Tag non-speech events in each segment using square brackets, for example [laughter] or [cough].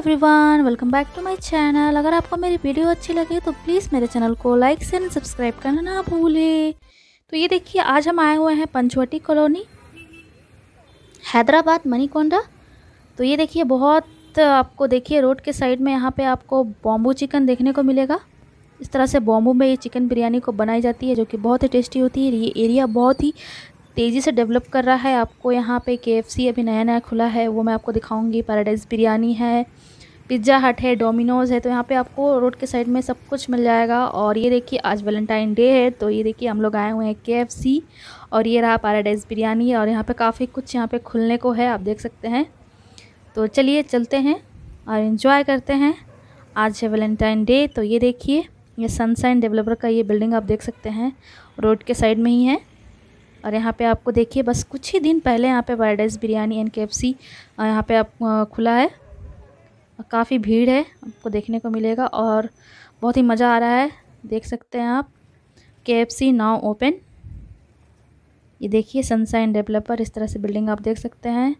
everyone welcome back to my channel अगर आपको मेरी वीडियो अच्छी लगे तो प्लीज़ मेरे चैनल को लाइक एंड सब्सक्राइब करना ना भूले तो ये देखिए आज हम आए हुए हैं पंचवटी कॉलोनी हैदराबाद मनीकोंडा तो ये देखिए बहुत आपको देखिए रोड के साइड में यहाँ पे आपको बॉम्बू चिकन देखने को मिलेगा इस तरह से बॉम्बू में ये चिकन बिरयानी को बनाई जाती है जो कि बहुत ही टेस्टी होती है ये एरिया बहुत ही तेज़ी से डेवलप कर रहा है आपको यहाँ पे के अभी नया नया खुला है वो मैं आपको दिखाऊंगी पैराडाइज बिरयानी है पिज़्ज़ा हट है डोमिनोज़ है तो यहाँ पे आपको रोड के साइड में सब कुछ मिल जाएगा और ये देखिए आज वैलेंटाइन डे है तो ये देखिए हम लोग आए हुए हैं के और ये रहा पैराडाइज बिरयानी और यहाँ पे काफ़ी कुछ यहाँ पे खुलने को है आप देख सकते हैं तो चलिए चलते हैं और इन्जॉय करते हैं आज है वैलेंटाइन डे तो ये देखिए ये सनसाइन डेवलपर का ये बिल्डिंग आप देख सकते हैं रोड के साइड में ही है और यहाँ पे आपको देखिए बस कुछ ही दिन पहले यहाँ पे paradise biryani and K F C यहाँ पे आप खुला है काफ़ी भीड़ है आपको देखने को मिलेगा और बहुत ही मज़ा आ रहा है देख सकते हैं आप के एफ सी नाव ओपन ये देखिए सनसाइन डेवलपर इस तरह से बिल्डिंग आप देख सकते हैं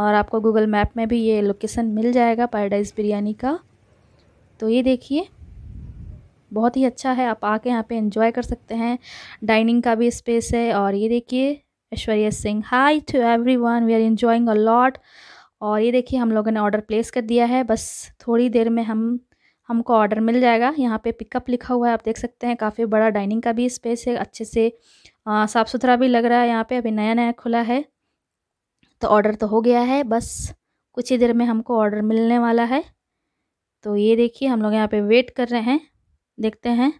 और आपको गूगल मैप में भी ये लोकेशन मिल जाएगा पैराडाइज बिरयानी का तो ये देखिए बहुत ही अच्छा है आप आके यहाँ पे एंजॉय कर सकते हैं डाइनिंग का भी स्पेस है और ये देखिए Aishwarya Singh hi to everyone we are enjoying a lot और ये देखिए हम लोगों ने ऑर्डर प्लेस कर दिया है बस थोड़ी देर में हम हमको ऑर्डर मिल जाएगा यहाँ पे पिकअप लिखा हुआ है आप देख सकते हैं काफ़ी बड़ा डाइनिंग का भी स्पेस है अच्छे से साफ़ सुथरा भी लग रहा है यहाँ पे अभी नया नया खुला है तो ऑर्डर तो हो गया है बस कुछ ही देर में हमको ऑर्डर मिलने वाला है तो ये देखिए हम लोग यहाँ पर वेट कर रहे हैं देखते हैं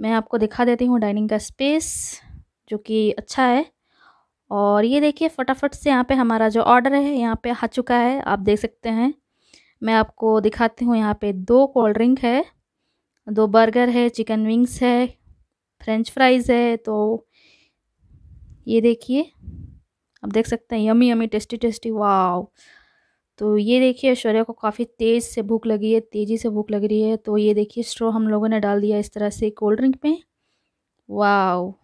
मैं आपको दिखा देती हूँ डाइनिंग का स्पेस जो कि अच्छा है और ये देखिए फटाफट से यहाँ पे हमारा जो ऑर्डर है यहाँ पे आ चुका है आप देख सकते हैं मैं आपको दिखाती हूँ यहाँ पे दो कोल्ड ड्रिंक है दो बर्गर है चिकन विंग्स है फ्रेंच फ्राइज़ है तो ये देखिए आप देख सकते हैं yummy yummy tasty tasty wow तो ये देखिए ऐश्वर्या को काफ़ी तेज़ से भूख लगी है तेज़ी से भूख लग रही है तो ये देखिए स्ट्रो हम लोगों ने डाल दिया इस तरह से कोल्ड ड्रिंक में वाव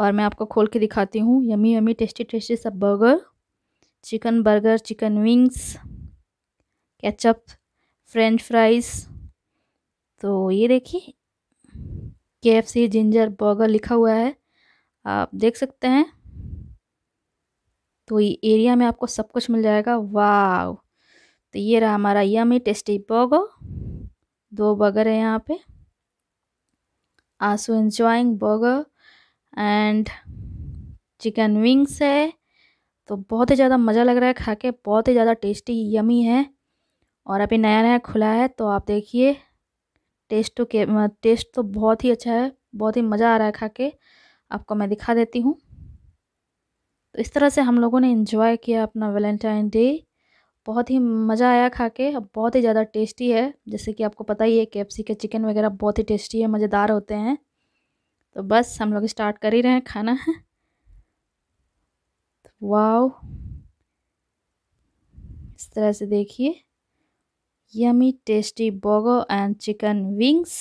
और मैं आपको खोल के दिखाती हूँ यमी यमी टेस्टी टेस्टी सब burger chicken burger chicken wings ketchup french fries तो ये देखिए के एफ सी जिंजर बर्गर लिखा हुआ है आप देख सकते हैं तो ये एरिया में आपको सब कुछ मिल जाएगा वाह तो ये रहा हमारा यमी टेस्टी बर्गर दो बर्गर है यहाँ पे आंसू enjoying burger and chicken wings है तो बहुत ही ज़्यादा मज़ा लग रहा है खा के बहुत ही ज़्यादा टेस्टी यमी है और अभी नया नया खुला है तो आप देखिए टेस्ट तो के टेस्ट तो बहुत ही अच्छा है बहुत ही मज़ा आ रहा है खा के आपको मैं दिखा देती हूँ तो इस तरह से हम लोगों ने इन्जॉय किया अपना वैलेंटाइन डे बहुत ही मज़ा आया खा के अब बहुत ही ज़्यादा टेस्टी है जैसे कि आपको पता ही है के के चिकन वगैरह बहुत ही टेस्टी है मज़ेदार होते हैं तो बस हम लोग स्टार्ट कर ही रहे हैं खाना है [laughs] तो वाओ इस तरह से देखिए यमी टेस्टी बोगो एंड चिकन विंग्स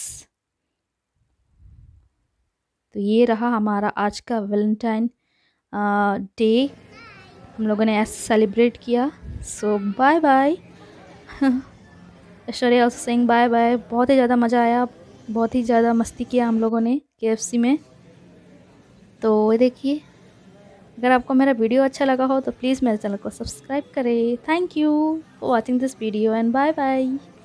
तो ये रहा हमारा आज का वेलेंटाइन डे हम लोगों ने ऐसे सेलिब्रेट किया so bye bye [laughs] Aishwarya Singh bye bye बहुत ही ज़्यादा मज़ा आया बहुत ही ज़्यादा मस्ती किया हम लोगों ने के में तो देखिए अगर आपको मेरा वीडियो अच्छा लगा हो तो प्लीज़ मेरे चैनल को सब्सक्राइब करें thank you for watching this video and bye bye